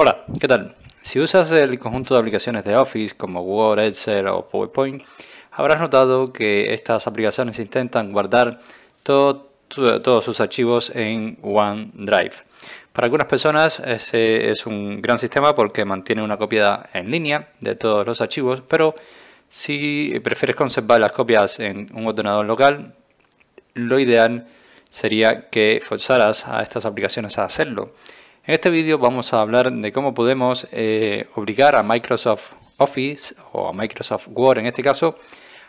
Hola, ¿qué tal? Si usas el conjunto de aplicaciones de Office como Word, Excel o PowerPoint, habrás notado que estas aplicaciones intentan guardar todos sus archivos en OneDrive. Para algunas personas ese es un gran sistema porque mantiene una copia en línea de todos los archivos, pero si prefieres conservar las copias en un ordenador local, lo ideal sería que forzaras a estas aplicaciones a hacerlo en este vídeo vamos a hablar de cómo podemos eh, obligar a Microsoft Office o a Microsoft Word en este caso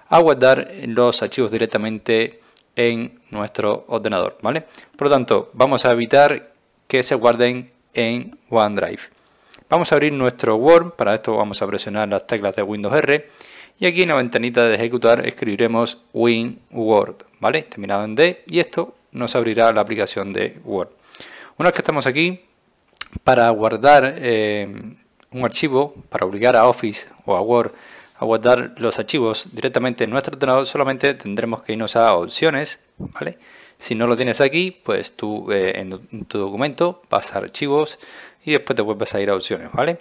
a guardar los archivos directamente en nuestro ordenador, ¿vale? Por lo tanto, vamos a evitar que se guarden en OneDrive. Vamos a abrir nuestro Word, para esto vamos a presionar las teclas de Windows R y aquí en la ventanita de ejecutar escribiremos WinWord, ¿vale? Terminado en D y esto nos abrirá la aplicación de Word. Una vez que estamos aquí, para guardar eh, un archivo, para obligar a Office o a Word a guardar los archivos directamente en nuestro ordenador, solamente tendremos que irnos a opciones, ¿vale? Si no lo tienes aquí, pues tú eh, en tu documento vas a archivos y después te vuelves a ir a opciones, ¿vale?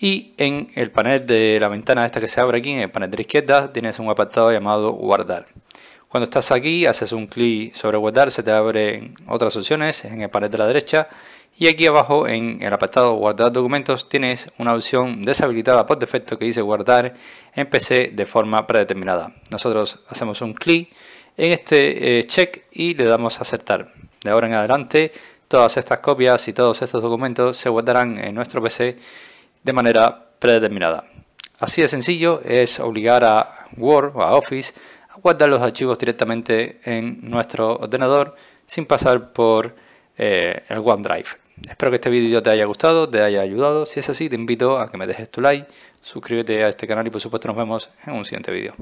Y en el panel de la ventana esta que se abre aquí, en el panel de la izquierda, tienes un apartado llamado guardar. Cuando estás aquí, haces un clic sobre guardar, se te abren otras opciones en el panel de la derecha y aquí abajo en el apartado guardar documentos tienes una opción deshabilitada por defecto que dice guardar en PC de forma predeterminada. Nosotros hacemos un clic en este eh, check y le damos a aceptar. De ahora en adelante todas estas copias y todos estos documentos se guardarán en nuestro PC de manera predeterminada. Así de sencillo es obligar a Word o a Office a guardar los archivos directamente en nuestro ordenador sin pasar por eh, el OneDrive. Espero que este vídeo te haya gustado, te haya ayudado. Si es así, te invito a que me dejes tu like, suscríbete a este canal y por supuesto nos vemos en un siguiente vídeo.